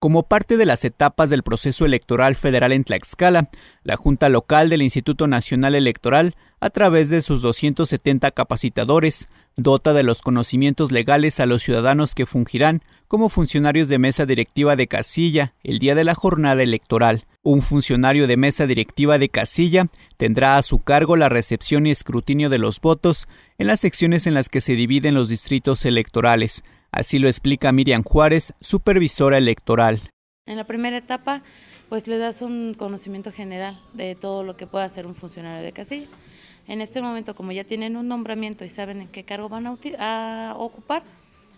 Como parte de las etapas del proceso electoral federal en Tlaxcala, la Junta Local del Instituto Nacional Electoral, a través de sus 270 capacitadores, dota de los conocimientos legales a los ciudadanos que fungirán como funcionarios de mesa directiva de casilla el día de la jornada electoral. Un funcionario de mesa directiva de casilla tendrá a su cargo la recepción y escrutinio de los votos en las secciones en las que se dividen los distritos electorales. Así lo explica Miriam Juárez, supervisora electoral. En la primera etapa, pues le das un conocimiento general de todo lo que puede hacer un funcionario de casilla. En este momento, como ya tienen un nombramiento y saben en qué cargo van a, ocupar,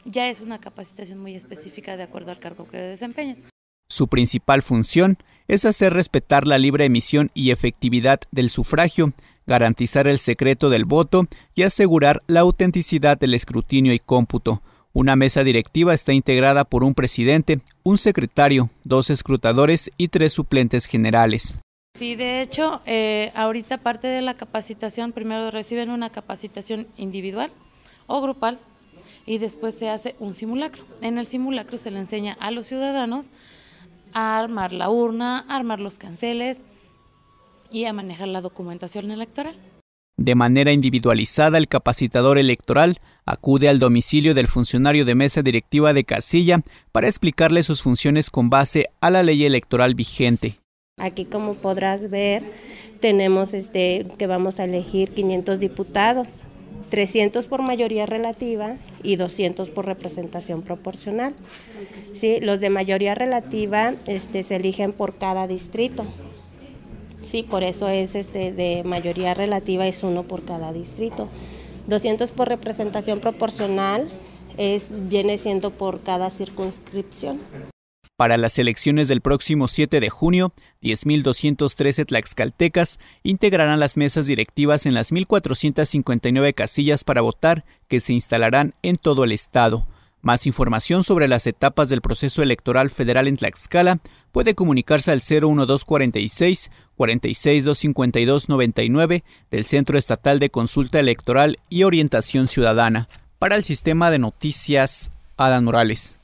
ya es una capacitación muy específica de acuerdo al cargo que desempeñan. Su principal función es hacer respetar la libre emisión y efectividad del sufragio, garantizar el secreto del voto y asegurar la autenticidad del escrutinio y cómputo. Una mesa directiva está integrada por un presidente, un secretario, dos escrutadores y tres suplentes generales. Sí, de hecho, eh, ahorita parte de la capacitación, primero reciben una capacitación individual o grupal y después se hace un simulacro. En el simulacro se le enseña a los ciudadanos a armar la urna, a armar los canceles y a manejar la documentación electoral. De manera individualizada, el capacitador electoral acude al domicilio del funcionario de mesa directiva de casilla para explicarle sus funciones con base a la ley electoral vigente. Aquí, como podrás ver, tenemos este, que vamos a elegir 500 diputados. 300 por mayoría relativa y 200 por representación proporcional. ¿Sí? Los de mayoría relativa este, se eligen por cada distrito. Sí, por eso es este, de mayoría relativa es uno por cada distrito. 200 por representación proporcional es, viene siendo por cada circunscripción. Para las elecciones del próximo 7 de junio, 10.213 tlaxcaltecas integrarán las mesas directivas en las 1.459 casillas para votar que se instalarán en todo el estado. Más información sobre las etapas del proceso electoral federal en Tlaxcala puede comunicarse al 01246 46252 del Centro Estatal de Consulta Electoral y Orientación Ciudadana. Para el sistema de noticias, Adán Morales.